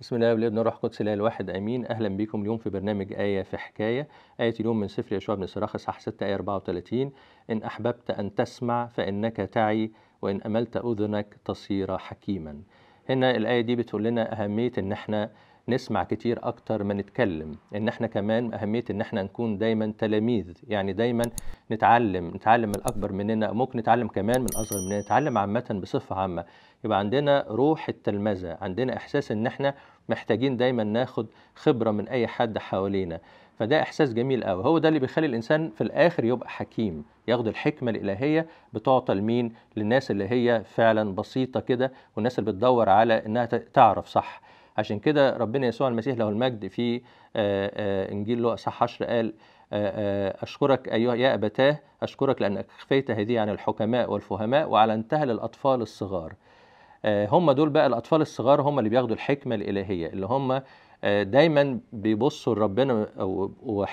بسم الله والابن الروح القدس الاله الواحد امين اهلا بكم اليوم في برنامج ايه في حكايه ايه اليوم من سفر يشوع بن صراخ اصحاح 6 ايه 34 ان احببت ان تسمع فانك تعي وان املت اذنك تصير حكيما هنا الايه دي بتقول لنا اهميه ان احنا نسمع كتير اكتر ما نتكلم ان احنا كمان اهميه ان احنا نكون دايما تلاميذ يعني دايما نتعلم نتعلم من الاكبر مننا ممكن نتعلم كمان من الاصغر مننا نتعلم عامه بصفه عامه يبقى عندنا روح التلمذه عندنا احساس ان احنا محتاجين دايما ناخد خبره من اي حد حوالينا فده احساس جميل قوي هو ده اللي بيخلي الانسان في الاخر يبقى حكيم ياخد الحكمه الالهيه بتعطى لمين للناس اللي هي فعلا بسيطه كده والناس اللي بتدور على انها تعرف صح عشان كده ربنا يسوع المسيح له المجد في آه، آه، انجيل لوقا 10 قال آه، أشكرك أيها يا أبتاه أشكرك لأنك خفيت هذه عن الحكماء والفهماء وعلنتها للأطفال الصغار هم دول بقى الأطفال الصغار هم اللي بياخدوا الحكمة الإلهية اللي هم دايما بيبصوا لربنا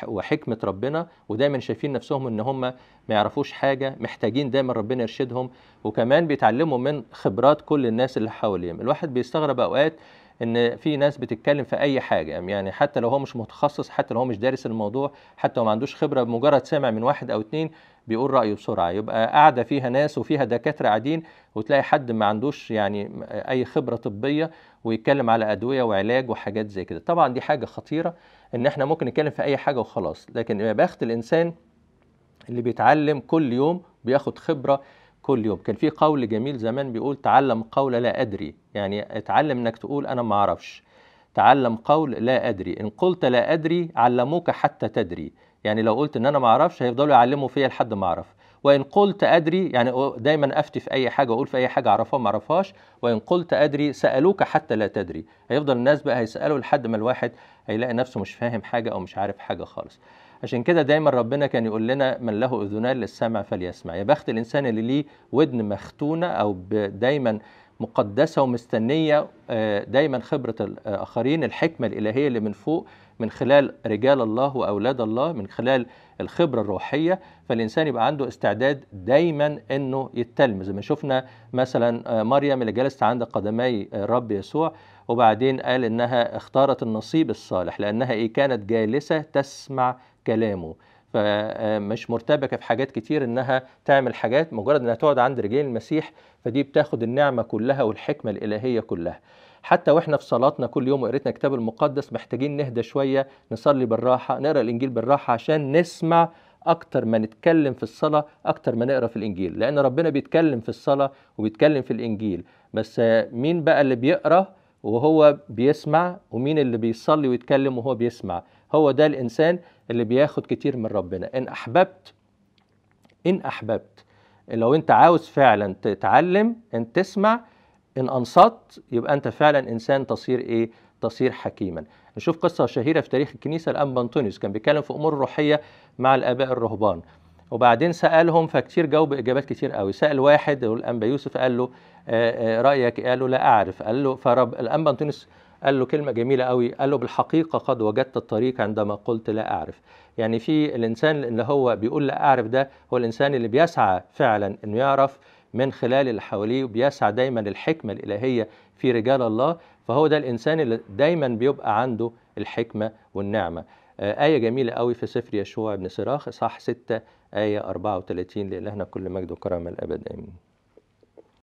وحكمة ربنا ودايما شايفين نفسهم ان هم ما يعرفوش حاجة محتاجين دايما ربنا يرشدهم وكمان بيتعلموا من خبرات كل الناس اللي حواليهم الواحد بيستغرب أوقات ان في ناس بتتكلم في اي حاجه يعني حتى لو هو مش متخصص حتى لو هو مش دارس الموضوع حتى لو ما عندوش خبره بمجرد سامع من واحد او اتنين بيقول رايه بسرعه يبقى قاعده فيها ناس وفيها دكاتره قاعدين وتلاقي حد ما عندوش يعني اي خبره طبيه ويتكلم على ادويه وعلاج وحاجات زي كده طبعا دي حاجه خطيره ان احنا ممكن نتكلم في اي حاجه وخلاص لكن يا بخت الانسان اللي بيتعلم كل يوم بياخد خبره كل يوم كان في قول جميل زمان بيقول تعلم قول لا أدري يعني اتعلم أنك تقول أنا ما أعرفش تعلم قول لا أدري إن قلت لا أدري علموك حتى تدري يعني لو قلت إن أنا ما أعرفش هيفضلوا يعلموا فيا لحد ما أعرف وإن قلت أدري يعني دايما أفتي في أي حاجة أقول في أي حاجة أعرفها ما أعرفهاش وإن قلت أدري سألوك حتى لا تدري هيفضل الناس بقى هيسألوا لحد ما الواحد هيلاقي نفسه مش فاهم حاجة أو مش عارف حاجة خالص عشان كده دايما ربنا كان يقول لنا من له اذنان للسمع فليسمع يا بخت الانسان اللي ليه ودن مختونه او دايما مقدسه ومستنيه آه، دايما خبره الاخرين آه، الحكمه الالهيه اللي من فوق من خلال رجال الله واولاد الله من خلال الخبره الروحيه فالانسان يبقى عنده استعداد دايما انه يتلمذ زي ما شفنا مثلا آه، مريم اللي جلست عند قدمي الرب يسوع وبعدين قال انها اختارت النصيب الصالح لانها ايه كانت جالسه تسمع كلامه فمش آه، مرتبكه في حاجات كتير انها تعمل حاجات مجرد انها تقعد عند رجلين المسيح فدي بتاخد النعمه كلها والحكمه الالهيه كلها حتى واحنا في صلاتنا كل يوم وقريتنا الكتاب المقدس محتاجين نهدى شويه نصلي بالراحه نقرا الانجيل بالراحه عشان نسمع اكتر ما نتكلم في الصلاه اكتر ما نقرا في الانجيل لان ربنا بيتكلم في الصلاه وبيتكلم في الانجيل بس آه، مين بقى اللي بيقرا وهو بيسمع ومين اللي بيصلي ويتكلم وهو بيسمع هو ده الانسان اللي بياخد كتير من ربنا ان احببت ان احببت لو انت عاوز فعلا تتعلم ان تسمع ان انصت يبقى انت فعلا انسان تصير ايه تصير حكيما نشوف قصه شهيره في تاريخ الكنيسه الان بنطونيوس كان بيتكلم في امور روحيه مع الاباء الرهبان وبعدين سالهم فكتير جاوب اجابات كتير قوي سال واحد الانبا يوسف قال له آه، آه، رايك إيه؟ قال له لا اعرف قال له فرب الانبا انطونس قال له كلمه جميله قوي قال له بالحقيقه قد وجدت الطريق عندما قلت لا اعرف يعني في الانسان اللي هو بيقول لا اعرف ده هو الانسان اللي بيسعى فعلا انه يعرف من خلال اللي حواليه وبيسعى دايما للحكمه الالهيه في رجال الله فهو ده الانسان اللي دايما بيبقى عنده الحكمه والنعمه آية جميلة قوي في سفر يشوع بن سراخ إصحاح 6 آية 34 لإلهنا كل مجد وكرم الأبد آمين